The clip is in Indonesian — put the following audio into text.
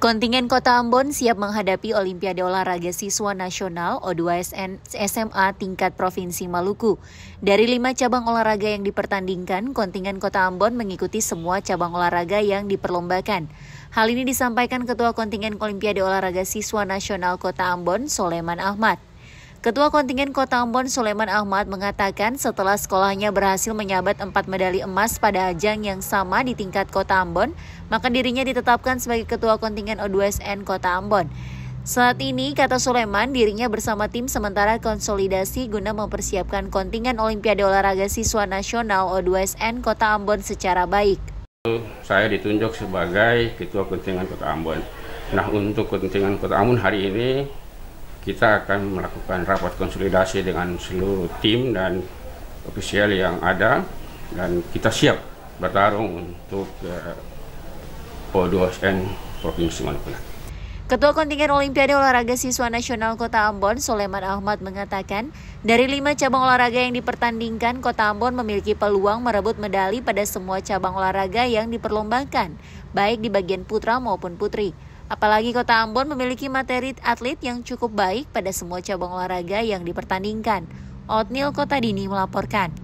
Kontingen Kota Ambon siap menghadapi Olimpiade Olahraga Siswa Nasional O2SN SMA tingkat Provinsi Maluku. Dari lima cabang olahraga yang dipertandingkan, kontingen Kota Ambon mengikuti semua cabang olahraga yang diperlombakan. Hal ini disampaikan Ketua Kontingen Olimpiade Olahraga Siswa Nasional Kota Ambon, Soleman Ahmad. Ketua kontingen Kota Ambon Soleman Ahmad mengatakan setelah sekolahnya berhasil menyabat empat medali emas pada ajang yang sama di tingkat Kota Ambon, maka dirinya ditetapkan sebagai ketua kontingen O2SN Kota Ambon. Saat ini, kata Soleman, dirinya bersama tim sementara konsolidasi guna mempersiapkan kontingen Olimpiade Olahraga Siswa Nasional O2SN Kota Ambon secara baik. Saya ditunjuk sebagai ketua kontingen Kota Ambon. Nah, untuk kontingen Kota Ambon hari ini kita akan melakukan rapat konsolidasi dengan seluruh tim dan ofisial yang ada dan kita siap bertarung untuk uh, eh, O2SN Provinsi Maluku Ketua Kontingen Olimpiade Olahraga Siswa Nasional Kota Ambon, Soleman Ahmad mengatakan, dari lima cabang olahraga yang dipertandingkan, Kota Ambon memiliki peluang merebut medali pada semua cabang olahraga yang diperlombangkan, baik di bagian putra maupun putri. Apalagi kota Ambon memiliki materi atlet yang cukup baik pada semua cabang olahraga yang dipertandingkan. Otnil Kota Dini melaporkan.